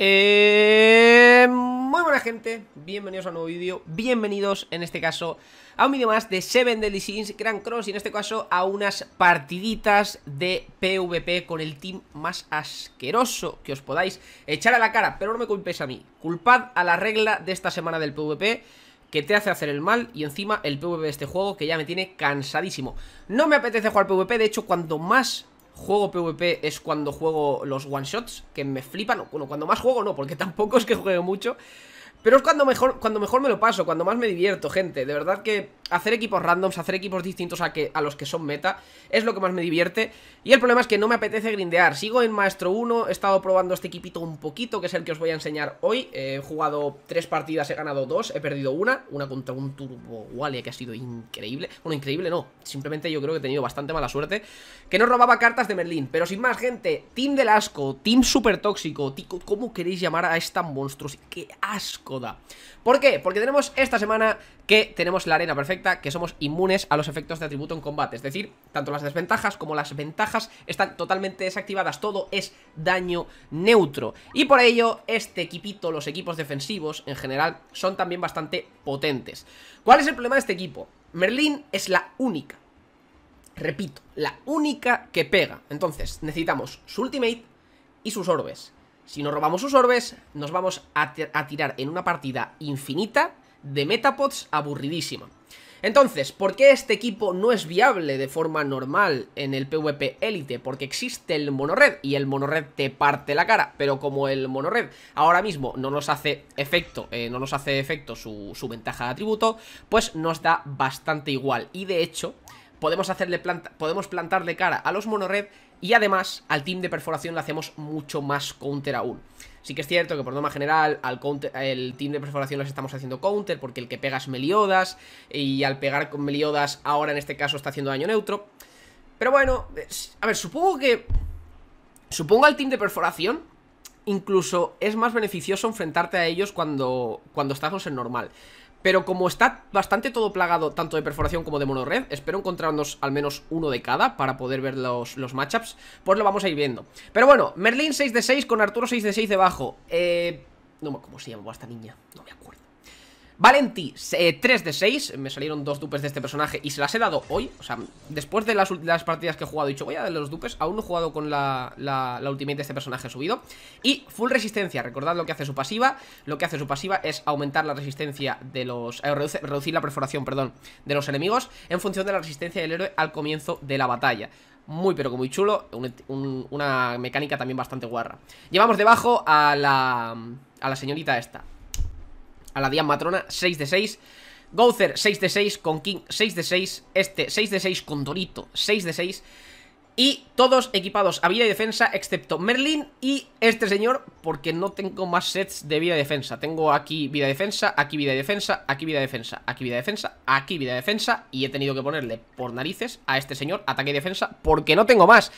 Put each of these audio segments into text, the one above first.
Eh, muy buena gente, bienvenidos a un nuevo vídeo, bienvenidos en este caso a un vídeo más de Seven Deadly Sins Grand Cross y en este caso a unas partiditas de PvP con el team más asqueroso que os podáis echar a la cara, pero no me culpéis a mí, culpad a la regla de esta semana del PvP que te hace hacer el mal y encima el PvP de este juego que ya me tiene cansadísimo. No me apetece jugar PvP, de hecho cuando más juego PvP es cuando juego los one-shots, que me flipan. Bueno, cuando más juego no, porque tampoco es que juegue mucho. Pero es cuando mejor, cuando mejor me lo paso, cuando más me divierto, gente. De verdad que hacer equipos randoms, hacer equipos distintos a, que, a los que son meta, es lo que más me divierte. Y el problema es que no me apetece grindear. Sigo en Maestro 1, he estado probando este equipito un poquito, que es el que os voy a enseñar hoy. he jugado tres partidas, he ganado dos, he perdido una, una contra un Turbo Wally que ha sido increíble. Bueno, increíble no, simplemente yo creo que he tenido bastante mala suerte. Que no robaba cartas de Merlín, pero sin más, gente, Team del Asco, Team Super Tóxico, tico, ¿cómo queréis llamar a esta monstruos? ¡Qué asco da! ¿Por qué? Porque tenemos esta semana que tenemos la arena perfecta que somos inmunes a los efectos de atributo en combate. Es decir, tanto las desventajas como las ventajas están totalmente desactivadas. Todo es daño neutro. Y por ello, este equipito, los equipos defensivos en general, son también bastante potentes. ¿Cuál es el problema de este equipo? Merlin es la única. Repito, la única que pega. Entonces, necesitamos su ultimate y sus orbes. Si nos robamos sus orbes, nos vamos a, a tirar en una partida infinita de Metapods aburridísima. Entonces, ¿por qué este equipo no es viable de forma normal en el PvP élite? Porque existe el monored y el monored te parte la cara, pero como el monored ahora mismo no nos hace efecto, eh, no nos hace efecto su, ventaja de atributo, pues nos da bastante igual. Y de hecho, podemos, hacerle podemos plantarle cara a los monored y además al team de perforación le hacemos mucho más counter aún. Sí que es cierto que por norma general al counter, el team de perforación les estamos haciendo counter porque el que pega es Meliodas y al pegar con Meliodas ahora en este caso está haciendo daño neutro. Pero bueno, a ver, supongo que... Supongo al team de perforación incluso es más beneficioso enfrentarte a ellos cuando, cuando estás en normal. Pero como está bastante todo plagado tanto de perforación como de red espero encontrarnos al menos uno de cada para poder ver los, matchups, pues lo vamos a ir viendo. Pero bueno, Merlin 6 de 6 con Arturo 6 de 6 debajo. Eh, no cómo se llamaba esta niña, no me acuerdo. Valentí 3 eh, de 6 Me salieron dos dupes de este personaje y se las he dado hoy O sea, después de las, las partidas que he jugado He dicho, voy a darle los dupes, aún no he jugado con la, la, ultimate de este personaje subido Y full resistencia, recordad lo que hace su pasiva Lo que hace su pasiva es aumentar la resistencia de los... Eh, reducir la perforación, perdón, de los enemigos En función de la resistencia del héroe al comienzo de la batalla muy pero que muy chulo, una mecánica también bastante guarra. Llevamos debajo a la, a la señorita esta, a la Dian Matrona, 6 de 6. Gouther 6 de 6, con King 6 de 6, este 6 de 6 con Dorito 6 de 6. Y todos equipados a vida y defensa, excepto Merlin y este señor, porque no tengo más sets de vida y defensa. Tengo aquí vida y defensa, aquí vida y defensa, aquí vida y defensa, aquí vida y defensa, aquí vida y defensa. Y he tenido que ponerle por narices a este señor ataque y defensa, porque no tengo más.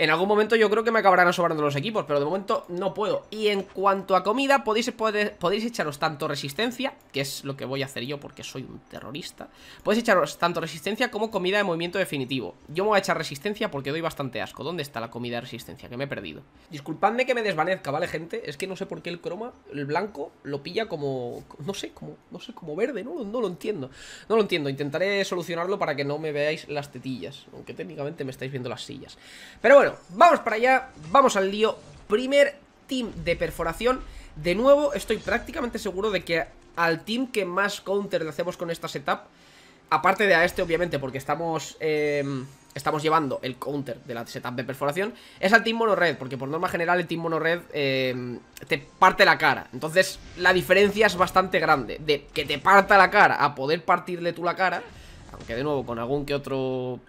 En algún momento yo creo que me acabarán sobrando los equipos, pero de momento no puedo. Y en cuanto a comida, podéis, podéis echaros tanto resistencia, que es lo que voy a hacer yo porque soy un terrorista. Podéis echaros tanto resistencia como comida de movimiento definitivo. Yo me voy a echar resistencia porque doy bastante asco. ¿Dónde está la comida de resistencia? Que me he perdido. Disculpadme que me desvanezca, ¿vale, gente? Es que no sé por qué el croma, el blanco, lo pilla como... No sé, como, no sé, como verde, No lo entiendo. No lo entiendo. Intentaré solucionarlo para que no me veáis las tetillas. Aunque técnicamente me estáis viendo las sillas. Pero bueno vamos para allá, vamos al lío. Primer team de perforación. De nuevo, estoy prácticamente seguro de que al team que más counter le hacemos con esta setup, aparte de a este obviamente, porque estamos... Em, estamos llevando el counter de la setup de perforación es al Team Mono Red, porque por norma general el Team Mono Red em, te parte la cara. Entonces la diferencia es bastante grande, de que te parta la cara a poder partirle tú la cara, aunque de nuevo con algún que otro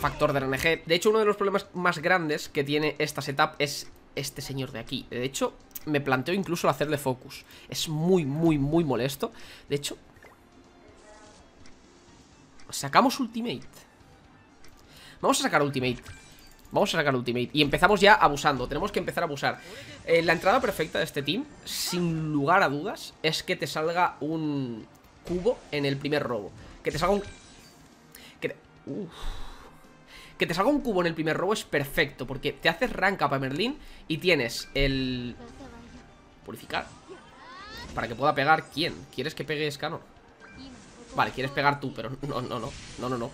factor de RNG. De hecho, uno de los problemas más grandes que tiene esta setup es este señor de aquí. De hecho, me planteo incluso hacerle focus. Es muy, muy, muy molesto. De hecho, sacamos ultimate. Vamos a sacar ultimate. Vamos a sacar ultimate. Y empezamos ya abusando. Tenemos que empezar a abusar. Eh, la entrada perfecta de este team, sin lugar a dudas, es que te salga un cubo en el primer robo. Que te salga un... Que te... Uf. Que te salga un cubo en el primer robo es perfecto Porque te haces rank up a Merlin Y tienes el... Purificar Para que pueda pegar ¿Quién? ¿Quieres que pegue Scanor Vale, quieres pegar tú, pero no, no, no No, no, no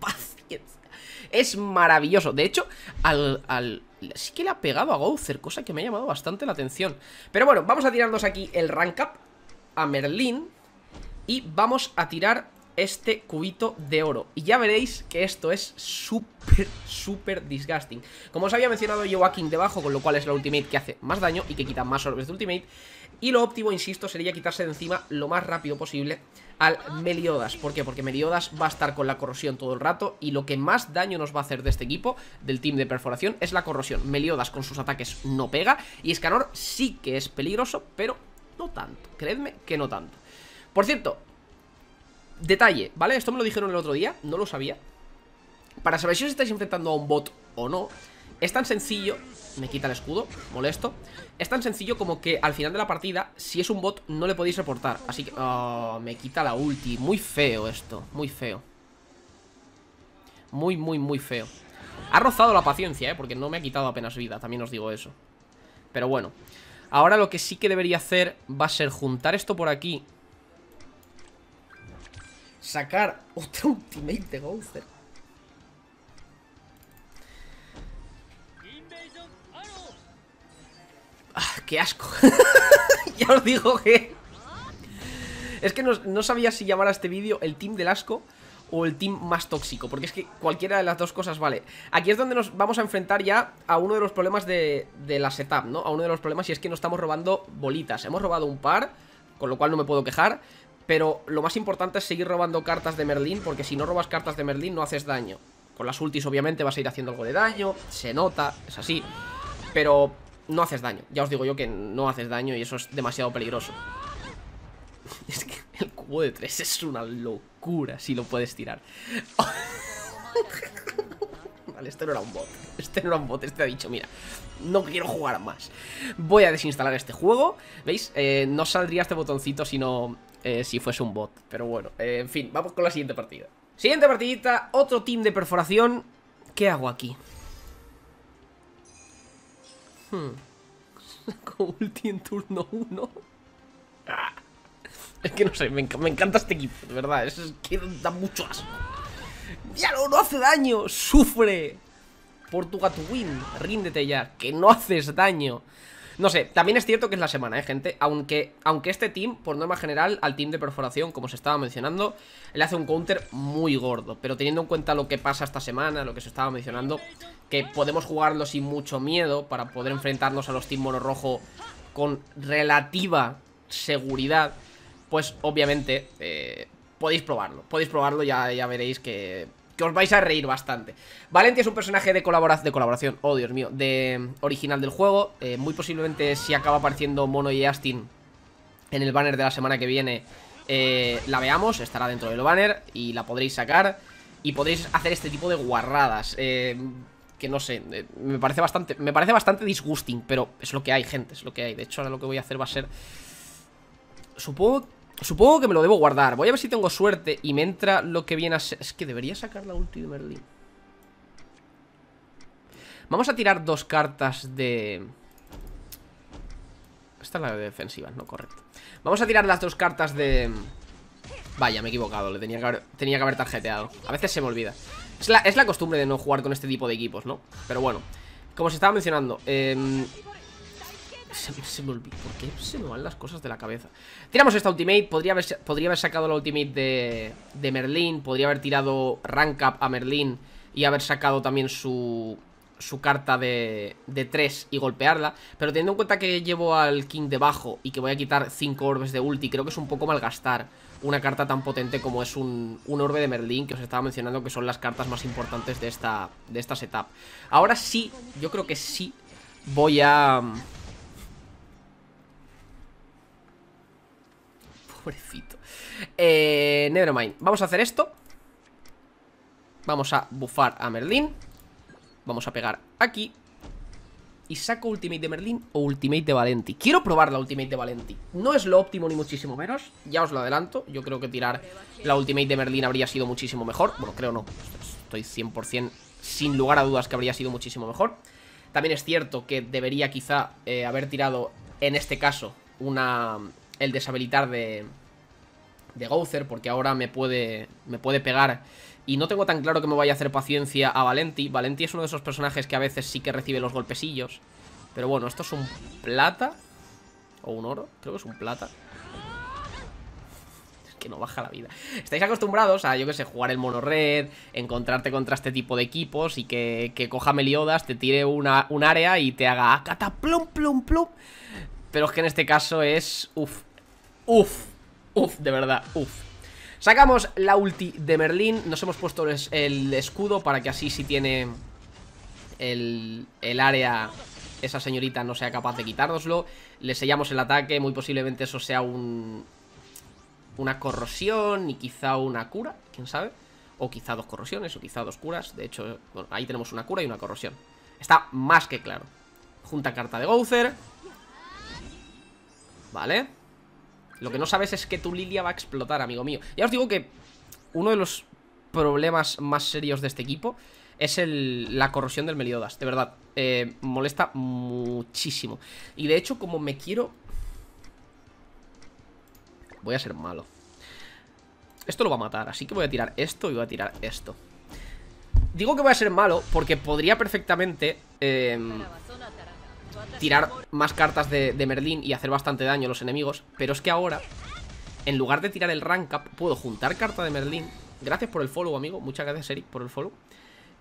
Paciencia Es maravilloso De hecho, al... Sí que le ha pegado a Gouzer, cosa que me ha llamado bastante la atención Pero bueno, vamos a tirarnos aquí el rank up A Merlin Y vamos a tirar este cubito de oro Y ya veréis que esto es súper, súper disgusting Como os había mencionado, Joaquín debajo Con lo cual es la ultimate que hace más daño Y que quita más orbes de ultimate Y lo óptimo, insisto, sería quitarse de encima lo más rápido posible al Meliodas ¿Por qué? Porque Meliodas va a estar con la corrosión todo el rato Y lo que más daño nos va a hacer de este equipo Del team de perforación es la corrosión Meliodas con sus ataques no pega Y Escanor sí que es peligroso, pero no tanto Creedme que no tanto por cierto, Detalle, ¿vale? Esto me lo dijeron el otro día, no lo sabía Para saber si os estáis enfrentando a un bot o no Es tan sencillo Me quita el escudo, molesto Es tan sencillo como que al final de la partida Si es un bot, no le podéis reportar Así que... Oh, me quita la ulti Muy feo esto, muy feo Muy, muy, muy feo Ha rozado la paciencia, ¿eh? Porque no me ha quitado apenas vida, también os digo eso Pero bueno Ahora lo que sí que debería hacer va a ser juntar esto por aquí sacar otro ultimate de ah, ¡Qué asco! ya os digo que... Es que no, sabía si llamar a este vídeo el team del asco o el team más tóxico Porque es que cualquiera de las dos cosas vale Aquí es donde nos vamos a enfrentar ya a uno de los problemas de, de, la setup, ¿no? A uno de los problemas y es que nos estamos robando bolitas Hemos robado un par, con lo cual no me puedo quejar pero lo más importante es seguir robando cartas de Merlín, porque si no robas cartas de Merlín no haces daño. Con las ultis obviamente vas a ir haciendo algo de daño, se nota, es así. Pero no haces daño, ya os digo yo que no haces daño y eso es demasiado peligroso. es que el cubo de tres es una locura si lo puedes tirar. ¿vale? Este no era un bot. Este no era un bot, este ha dicho, mira, no quiero jugar más. Voy a desinstalar este juego. ¿Veis? Eh, no saldría este botoncito si no... Eh, si fuese un bot. Pero bueno, eh, en fin, vamos con la siguiente partida. Siguiente partidita, otro team de perforación. ¿Qué hago aquí? Hmm. Como ulti en turno 1. Ah. Es que no sé, me, encanta este equipo, de verdad. Eso es que da mucho asco. ¡Ya no hace daño! ¡Sufre! Portuga to win, ríndete ya, que no haces daño no sé, también es cierto que es la semana, ¿eh, gente? Aunque, aunque este team, por norma general, al team de perforación, como se estaba mencionando, le hace un counter muy gordo. Pero teniendo en cuenta lo que pasa esta semana, lo que se estaba mencionando, que podemos jugarlo sin mucho miedo para poder enfrentarnos a los team rojo con relativa seguridad, pues obviamente eh, podéis probarlo. Podéis probarlo, ya, ya veréis que que os vais a reír bastante. Valentia es un personaje de, colaboración, oh Dios mío, de mm, original del juego. Eh, muy posiblemente si acaba apareciendo Mono y Astin en el banner de la semana que viene, eh, la veamos, estará dentro del banner y la podréis sacar. Y podréis hacer este tipo de guarradas. Eh, que no sé, me parece bastante me parece bastante disgusting, pero es lo que hay, gente, es lo que hay. De hecho, ahora lo que voy a hacer va a ser... Supongo Supongo que me lo debo guardar Voy a ver si tengo suerte y me entra lo que viene a ser... Es que debería sacar la última de Merlin Vamos a tirar dos cartas de... Esta es la defensiva, no correcto Vamos a tirar las dos cartas de... Vaya, me he equivocado, le tenía que haber, tenía que haber tarjeteado A veces se me olvida es la, es la costumbre de no jugar con este tipo de equipos, ¿no? Pero bueno, como se estaba mencionando eh, se, me ¿Por qué se me van las cosas de la cabeza? Tiramos esta ultimate. Podría haber, podría haber sacado la ultimate de, de Merlin. Podría haber tirado rank up a Merlin. Y haber sacado también su, su carta de, de 3 y golpearla. Pero teniendo en cuenta que llevo al King debajo y que voy a quitar 5 orbes de ulti, creo que es un poco malgastar una carta tan potente como es un, un, orbe de Merlin que os estaba mencionando que son las cartas más importantes de esta, de esta setup. Ahora sí, yo creo que sí voy a... Pobrecito eh, Nevermind Vamos a hacer esto Vamos a bufar a Merlin Vamos a pegar aquí Y saco ultimate de Merlin o ultimate de Valenti Quiero probar la ultimate de Valenti No es lo óptimo ni muchísimo menos Ya os lo adelanto Yo creo que tirar la ultimate de Merlin habría sido muchísimo mejor Bueno, creo no Estoy 100% sin lugar a dudas que habría sido muchísimo mejor También es cierto que debería quizá eh, haber tirado en este caso una el deshabilitar de, de porque ahora me puede, me puede pegar. Y no tengo tan claro que me vaya a hacer paciencia a Valenti. Valenti es uno de esos personajes que a veces sí que recibe los golpecillos. Pero bueno, esto es un plata. O un oro, creo que es un plata. Es que no baja la vida. Estáis acostumbrados a, yo que sé, jugar el mono encontrarte contra este tipo de equipos y que, que coja Meliodas, te tire una, un área y te haga ah, cataplum, plum, plum. Pero es que en este caso es... Uf, uf, uf, de verdad, uf Sacamos la ulti de Merlín Nos hemos puesto el, escudo para que así si tiene el, el área esa señorita no sea capaz de quitárnoslo Le sellamos el ataque, muy posiblemente eso sea un... Una corrosión y quizá una cura, quién sabe O quizá dos corrosiones, o quizá dos curas De hecho, ahí tenemos una cura y una corrosión Está más que claro Junta carta de Gouther ¿Vale? Lo que no sabes es que tu Lilia va a explotar, amigo mío Ya os digo que uno de los problemas más serios de este equipo es la corrosión del Meliodas, de verdad. Eh, molesta muchísimo. Y de hecho, como me quiero... Voy a ser malo. Esto lo va a matar, así que voy a tirar esto y voy a tirar esto. Digo que voy a ser malo porque podría perfectamente... Eh, tirar más cartas de, Merlín y hacer bastante daño a los enemigos. Pero es que ahora, en lugar de tirar el rank up, puedo juntar carta de Merlín. Gracias por el follow, amigo. Muchas gracias, Eric, por el follow.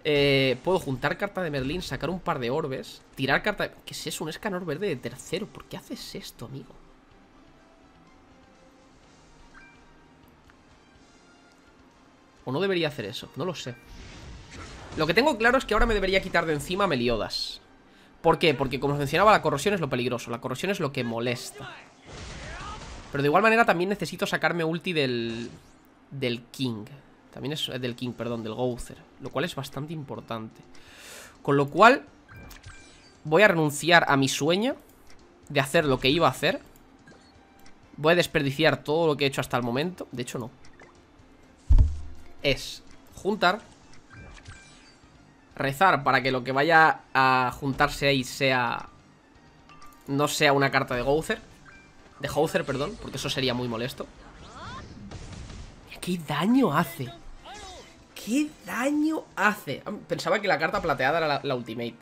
Eh, puedo juntar carta de Merlín, sacar un par de orbes, tirar carta... De... ¿Qué es eso? Un escanor verde de tercero. ¿Por qué haces esto, amigo? O no debería hacer eso, no lo sé. Lo que tengo claro es que ahora me debería quitar de encima Meliodas. ¿Por qué? Porque como os mencionaba, la corrosión es lo peligroso, la corrosión es lo que molesta. Pero de igual manera también necesito sacarme ulti del... Del King. También es eh, del King, perdón, del Gouther. Lo cual es bastante importante. Con lo cual, voy a renunciar a mi sueño de hacer lo que iba a hacer. Voy a desperdiciar todo lo que he hecho hasta el momento. De hecho, no. Es juntar Rezar para que lo que vaya a juntarse ahí sea... No sea una carta de Gouzer. De Houther, perdón, porque eso sería muy molesto. ¿Qué daño hace? ¿Qué daño hace? Pensaba que la carta plateada era la, la ultimate.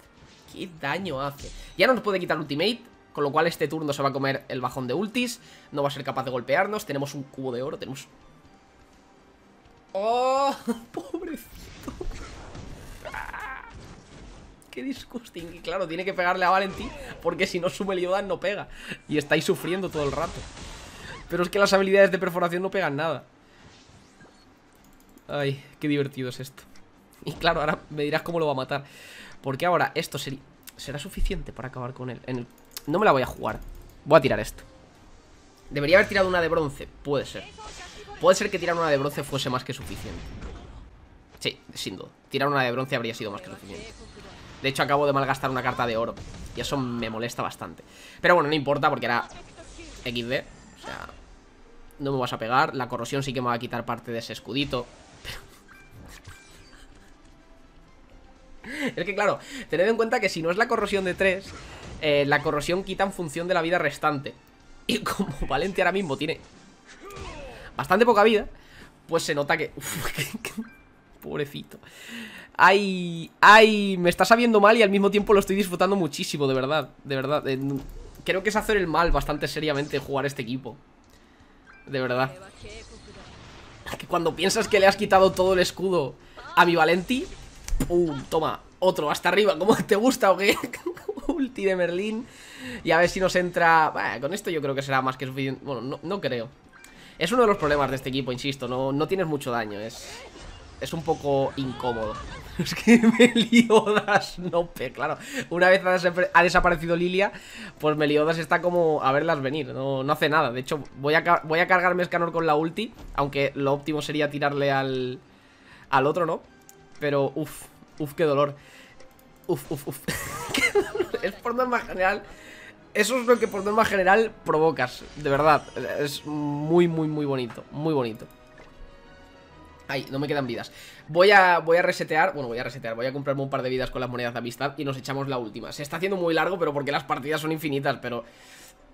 ¿Qué daño hace? Ya no nos puede quitar ultimate, con lo cual este turno se va a comer el bajón de ultis. No va a ser capaz de golpearnos. Tenemos un cubo de oro, tenemos... ¡Oh! ¡Pobrecito! qué disgusting. Y claro, tiene que pegarle a Valentín porque si no sube el no pega. Y estáis sufriendo todo el rato. Pero es que las habilidades de perforación no pegan nada. Ay, qué divertido es esto. Y claro, ahora me dirás cómo lo va a matar. Porque ahora esto será suficiente para acabar con él. no me la voy a jugar. Voy a tirar esto. Debería haber tirado una de bronce. Puede ser. Puede ser que tirar una de bronce fuese más que suficiente. Sí, sin duda. Tirar una de bronce habría sido más que suficiente. De hecho, acabo de malgastar una carta de oro. Y eso me molesta bastante. Pero bueno, no importa porque era XD. O sea, no me vas a pegar. La corrosión sí que me va a quitar parte de ese escudito. es que claro, tened en cuenta que si no es la corrosión de 3, eh, la corrosión quita en función de la vida restante. Y como Valente ahora mismo tiene bastante poca vida, pues se nota que... pobrecito. Ay, ay, me está sabiendo mal y al mismo tiempo lo estoy disfrutando muchísimo, de verdad, de verdad. creo que es hacer el mal bastante seriamente jugar este equipo. De verdad. Que cuando piensas que le has quitado todo el escudo a mi Valenti, Toma, otro, hasta arriba, como te gusta o qué. Ulti de Merlín. Y a ver si nos entra... con esto yo creo que será más que suficiente. Bueno, no, no creo. Es uno de los problemas de este equipo, insisto, no, no tienes mucho daño, es es un poco incómodo. Es que Meliodas, no, pe. claro, una vez ha desaparecido Lilia, pues Meliodas está como a verlas venir, no, no hace nada. De hecho, voy a, voy a cargarme Escanor con la ulti, aunque lo óptimo sería tirarle al, al otro, ¿no? Pero, uff, uff, qué dolor. uff uff uff es por norma general. Eso es lo que por norma general provocas, de verdad. Es muy, muy, muy bonito, muy bonito. Ay, no me quedan vidas voy a, voy a resetear, bueno voy a resetear Voy a comprarme un par de vidas con las monedas de amistad Y nos echamos la última, se está haciendo muy largo Pero porque las partidas son infinitas, pero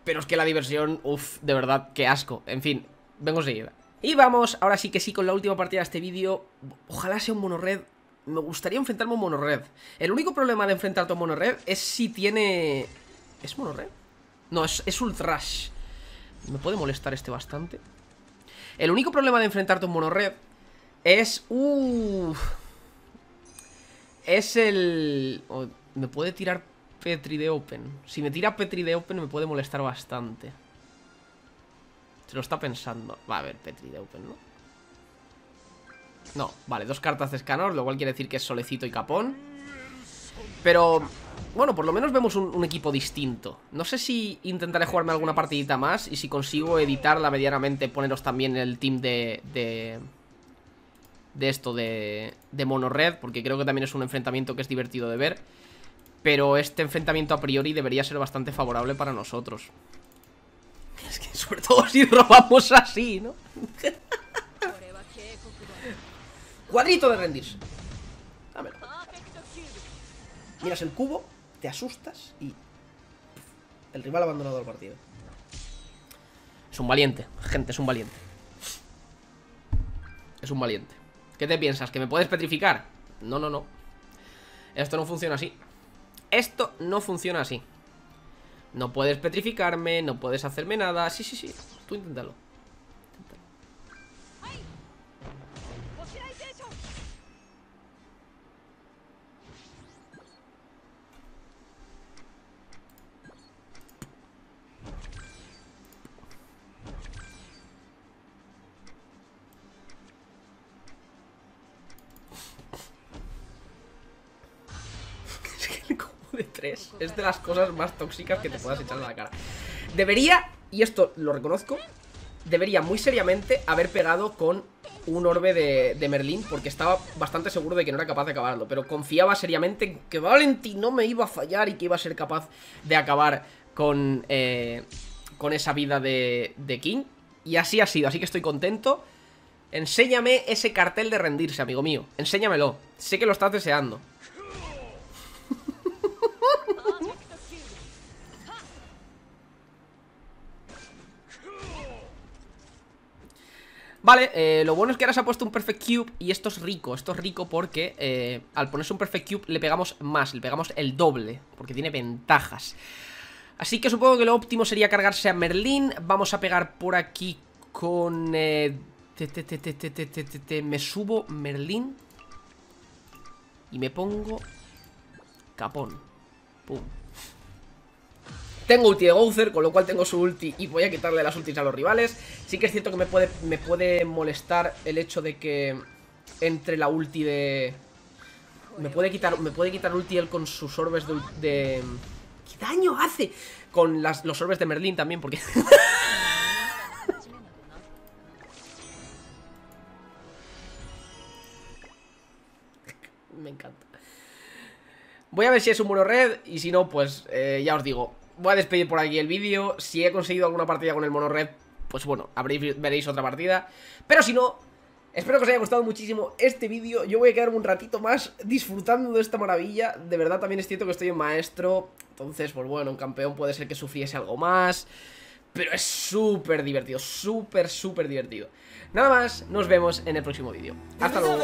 Pero es que la diversión, uff, de verdad Qué asco, en fin, vengo enseguida Y vamos, ahora sí que sí, con la última partida de este vídeo Ojalá sea un red. Me gustaría enfrentarme a un red. El único problema de enfrentarte a un red Es si tiene... ¿Es red? No, es, es ultrash Me puede molestar este bastante el único problema de enfrentarte a un red es... es el... me puede tirar Petri de Open. Si me tira Petri de Open me puede molestar bastante. Se lo está pensando. Va a ver, Petri de Open, ¿no? No, vale, dos cartas de Scanor lo cual quiere decir que es Solecito y Capón. Pero, bueno, por lo menos vemos un, equipo distinto. No sé si intentaré jugarme alguna partidita más y si consigo editarla medianamente, poneros también el team de de esto de, de red porque creo que también es un enfrentamiento que es divertido de ver. Pero este enfrentamiento a priori debería ser bastante favorable para nosotros. Es que sobre todo si robamos así, ¿no? Cuadrito de rendirse. Miras el cubo, te asustas y... El rival ha abandonado el partido. Es un valiente, gente, es un valiente. Es un valiente. ¿Qué te piensas? ¿Que me puedes petrificar? No, no, no Esto no funciona así Esto no funciona así No puedes petrificarme, no puedes hacerme nada Sí, sí, sí, tú inténtalo Es de las cosas más tóxicas que te puedas echar a la cara. Debería, y esto lo reconozco, debería muy seriamente haber pegado con un orbe de, Merlín porque estaba bastante seguro de que no era capaz de acabarlo, pero confiaba seriamente que Valentín no me iba a fallar y que iba a ser capaz de acabar con, eh, con esa vida de, de King. Y así ha sido, así que estoy contento. Enséñame ese cartel de rendirse, amigo mío. Enséñamelo. Sé que lo estás deseando. Vale, eh, lo bueno es que ahora se ha puesto un Perfect Cube y esto es rico, esto es rico porque eh, al ponerse un Perfect Cube le pegamos más, le pegamos el doble, porque tiene ventajas. Así que supongo que lo óptimo sería cargarse a Merlin, vamos a pegar por aquí con... me subo Merlin y me pongo Capón. Pum. Tengo ulti de Gowser, con lo cual tengo su ulti y voy a quitarle las ultis a los rivales. Sí que es cierto que me puede, me puede molestar el hecho de que entre la ulti de... Me puede quitar, me puede quitar ulti él con sus orbes de... ¿Qué daño hace? Con los orbes de Merlin también, porque... me encanta. Voy a ver si es un muro red y si no, pues eh, ya os digo voy a despedir por aquí el vídeo. Si he conseguido alguna partida con el mono red, pues bueno, veréis otra partida. Pero si no, espero que os haya gustado muchísimo este vídeo. Yo voy a quedarme un ratito más disfrutando de esta maravilla. De verdad también es cierto que estoy un maestro. Entonces, pues bueno, un campeón puede ser que sufriese algo más. Pero es súper divertido, súper, súper divertido. Nada más, nos vemos en el próximo vídeo. Hasta luego.